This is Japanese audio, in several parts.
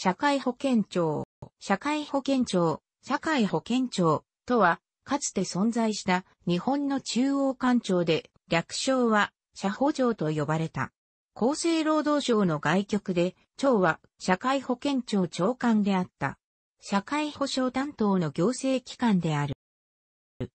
社会保険庁、社会保険庁、社会保険庁とは、かつて存在した日本の中央官庁で、略称は社保庁と呼ばれた。厚生労働省の外局で、庁は社会保険庁長官であった。社会保障担当の行政機関である。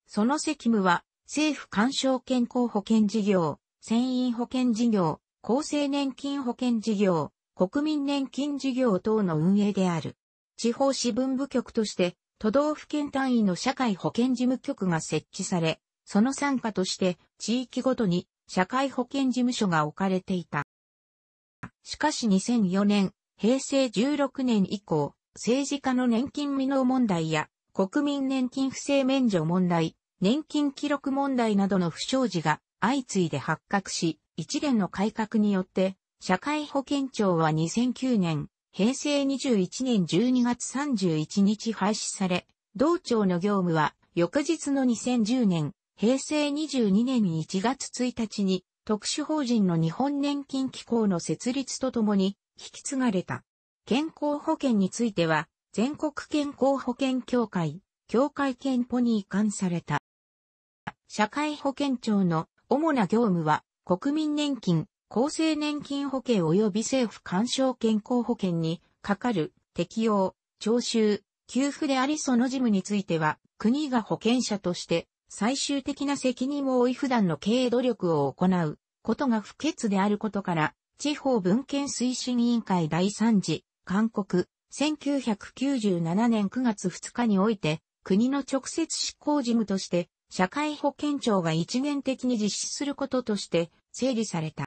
その責務は、政府干渉健康保険事業、船員保険事業、厚生年金保険事業、国民年金事業等の運営である。地方支分部局として、都道府県単位の社会保険事務局が設置され、その参加として地域ごとに社会保険事務所が置かれていた。しかし2004年、平成16年以降、政治家の年金未納問題や国民年金不正免除問題、年金記録問題などの不祥事が相次いで発覚し、一連の改革によって社会保険庁は2009年、平成21年12月31日廃止され、同庁の業務は翌日の2010年、平成22年1月1日に特殊法人の日本年金機構の設立とともに引き継がれた。健康保険については全国健康保険協会、協会憲法に移管された。社会保険庁の主な業務は国民年金、厚生年金保険及び政府干渉健康保険にかかる適用、徴収、給付でありその事務については、国が保険者として最終的な責任を負い普段の経営努力を行うことが不欠であることから、地方文献推進委員会第3次、勧告、1997年9月2日において、国の直接執行事務として、社会保険庁が一元的に実施することとして、整理された。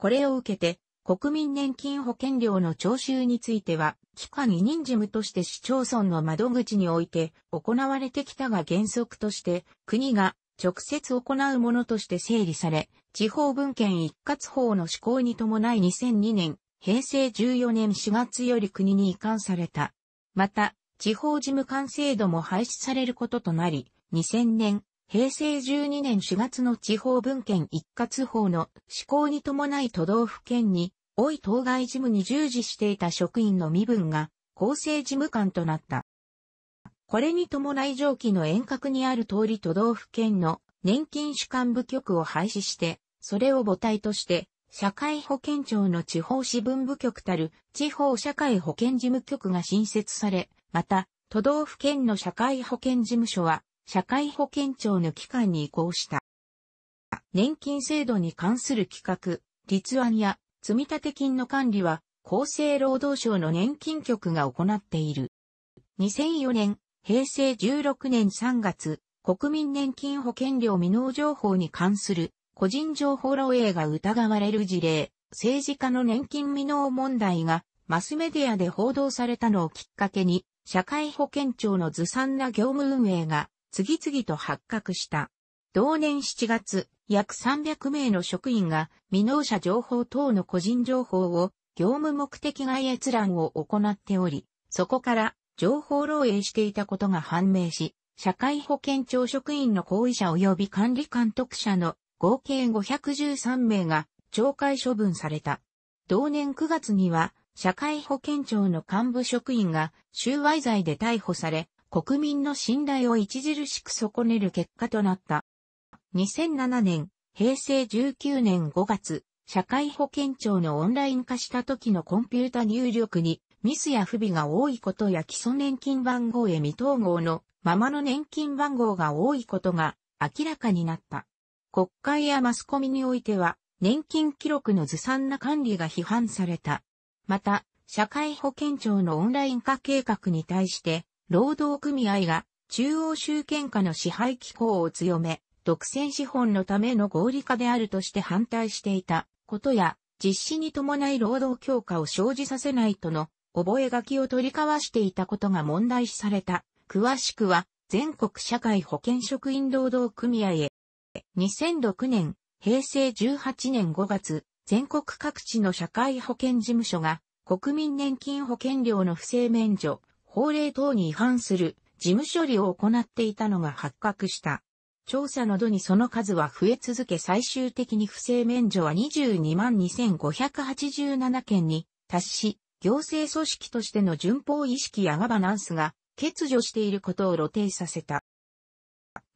これを受けて、国民年金保険料の徴収については、期間委任事務として市町村の窓口において行われてきたが原則として、国が直接行うものとして整理され、地方文献一括法の施行に伴い2002年、平成14年4月より国に移管された。また、地方事務官制度も廃止されることとなり、2000年、平成12年4月の地方文献一括法の施行に伴い都道府県に、多い当該事務に従事していた職員の身分が、厚生事務官となった。これに伴い上記の遠隔にある通り都道府県の年金主管部局を廃止して、それを母体として、社会保険庁の地方支分部局たる地方社会保険事務局が新設され、また、都道府県の社会保険事務所は、社会保険庁の機関に移行した。年金制度に関する企画、立案や積立金の管理は厚生労働省の年金局が行っている。2004年、平成16年3月、国民年金保険料未納情報に関する個人情報漏洩が疑われる事例、政治家の年金未納問題がマスメディアで報道されたのをきっかけに、社会保険庁のずさんな業務運営が次々と発覚した。同年7月、約300名の職員が未納者情報等の個人情報を業務目的外閲覧を行っており、そこから情報漏洩していたことが判明し、社会保険庁職員の行為者及び管理監督者の合計513名が懲戒処分された。同年9月には社会保険庁の幹部職員が収賄罪で逮捕され、国民の信頼を著しく損ねる結果となった。2007年、平成19年5月、社会保険庁のオンライン化した時のコンピュータ入力にミスや不備が多いことや基礎年金番号へ未統合のままの年金番号が多いことが明らかになった。国会やマスコミにおいては年金記録のずさんな管理が批判された。また、社会保険庁のオンライン化計画に対して労働組合が中央集権下の支配機構を強め、独占資本のための合理化であるとして反対していたことや、実施に伴い労働強化を生じさせないとの覚書を取り交わしていたことが問題視された。詳しくは、全国社会保険職員労働組合へ。2006年、平成18年5月、全国各地の社会保険事務所が、国民年金保険料の不正免除、法令等に違反する事務処理を行っていたのが発覚した。調査などにその数は増え続け最終的に不正免除は22万2587件に達し、行政組織としての順法意識やガバナンスが欠如していることを露呈させた。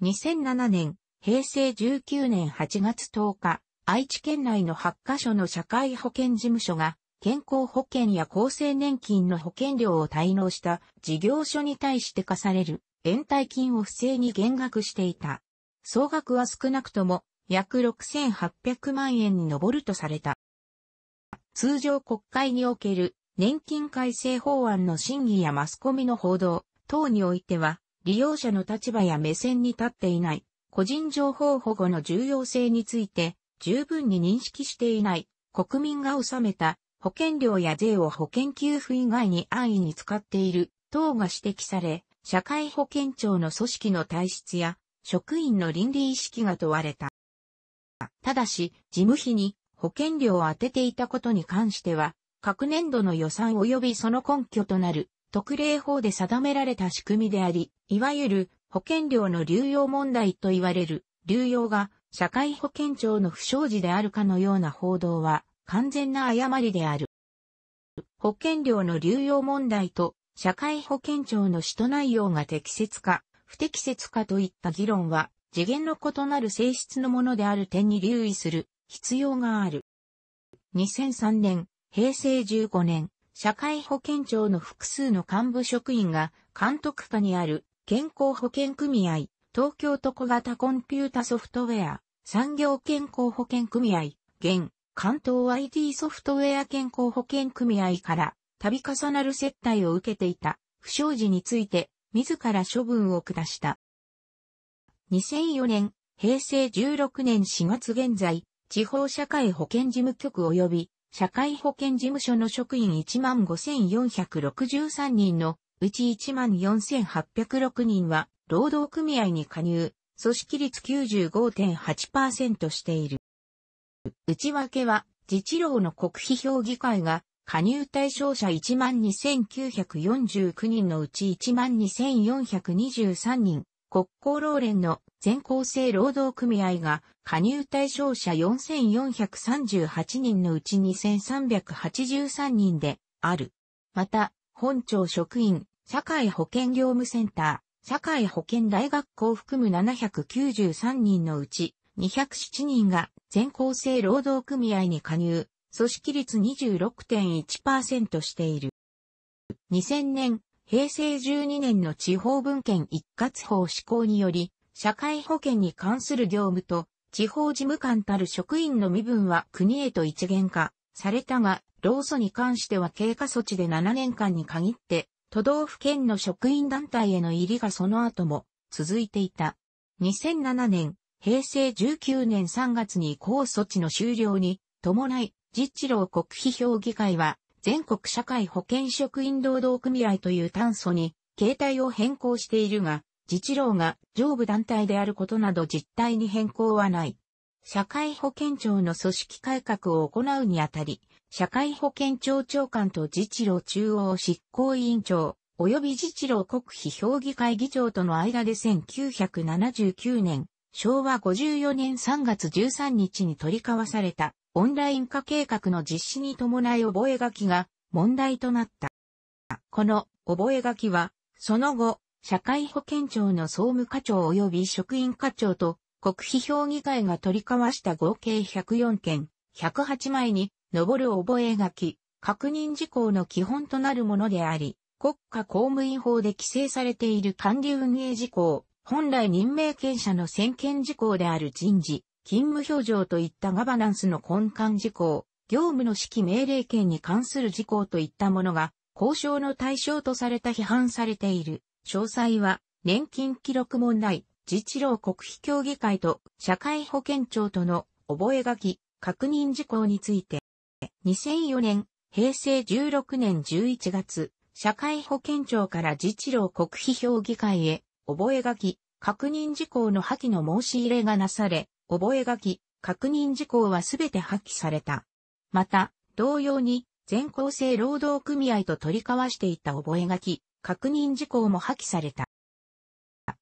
2007年、平成19年8月10日、愛知県内の8カ所の社会保険事務所が健康保険や厚生年金の保険料を滞納した事業所に対して課される延滞金を不正に減額していた。総額は少なくとも約6800万円に上るとされた。通常国会における年金改正法案の審議やマスコミの報道等においては利用者の立場や目線に立っていない個人情報保護の重要性について十分に認識していない国民が納めた保険料や税を保険給付以外に安易に使っている等が指摘され、社会保険庁の組織の体質や職員の倫理意識が問われた。ただし、事務費に保険料を当てていたことに関しては、各年度の予算及びその根拠となる特例法で定められた仕組みであり、いわゆる保険料の流用問題と言われる流用が社会保険庁の不祥事であるかのような報道は完全な誤りである。保険料の流用問題と社会保険庁の使途内容が適切か、不適切かといった議論は次元の異なる性質のものである点に留意する必要がある。2003年、平成15年、社会保険庁の複数の幹部職員が監督下にある健康保険組合、東京都小型コンピュータソフトウェア、産業健康保険組合、現関東 IT ソフトウェア健康保険組合から度重なる接待を受けていた不祥事について自ら処分を下した。2004年、平成16年4月現在、地方社会保険事務局及び社会保険事務所の職員15,463人のうち14,806人は労働組合に加入、組織率95.8%している。内訳は、自治労の国費評議会が、加入対象者12,949人のうち12,423人、国交労連の全厚生労働組合が、加入対象者4,438人のうち2,383人である。また、本庁職員、社会保険業務センター、社会保険大学校含む793人のうち207人が全厚生労働組合に加入、組織率26.1%している。2000年、平成12年の地方文献一括法施行により、社会保険に関する業務と、地方事務官たる職員の身分は国へと一元化されたが、労組に関しては経過措置で7年間に限って、都道府県の職員団体への入りがその後も続いていた。2007年、平成19年3月に高措置の終了に伴い、実地郎国費評議会は全国社会保険職員労働組合という炭素に形態を変更しているが、自治労が上部団体であることなど実態に変更はない。社会保険庁の組織改革を行うにあたり、社会保険庁長官と自治労中央執行委員長、及び自治労国費評議会議長との間で1979年昭和54年3月13日に取り交わされたオンライン化計画の実施に伴い覚書が問題となった。この覚書は、その後、社会保険庁の総務課長及び職員課長と国費評議会が取り交わした合計104件、108枚に上る覚書、確認事項の基本となるものであり、国家公務員法で規制されている管理運営事項、本来任命権者の専権事項である人事、勤務表情といったガバナンスの根幹事項、業務の指揮命令権に関する事項といったものが、交渉の対象とされた批判されている。詳細は、年金記録問題、自治労国費協議会と社会保険庁との覚書、確認事項について、2004年、平成16年11月、社会保険庁から自治労国費評議会へ覚書、確認事項の破棄の申し入れがなされ、覚書、確認事項はすべて破棄された。また、同様に、全校生労働組合と取り交わしていた覚書、確認事項も破棄された。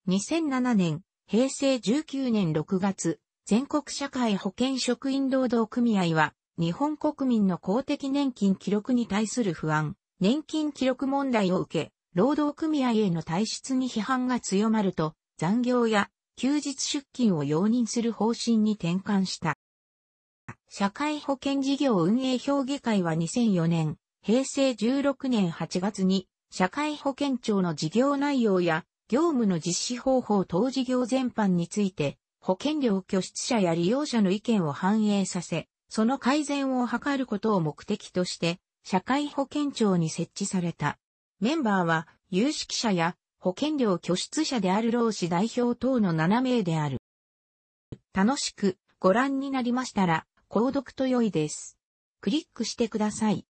2007年、平成19年6月、全国社会保険職員労働組合は、日本国民の公的年金記録に対する不安、年金記録問題を受け、労働組合への体質に批判が強まると、残業や休日出勤を容認する方針に転換した。社会保険事業運営評議会は2004年、平成16年8月に、社会保険庁の事業内容や業務の実施方法等事業全般について、保険料拠出者や利用者の意見を反映させ、その改善を図ることを目的として、社会保険庁に設置された。メンバーは有識者や保険料拠出者である労使代表等の7名である。楽しくご覧になりましたら、購読と良いです。クリックしてください。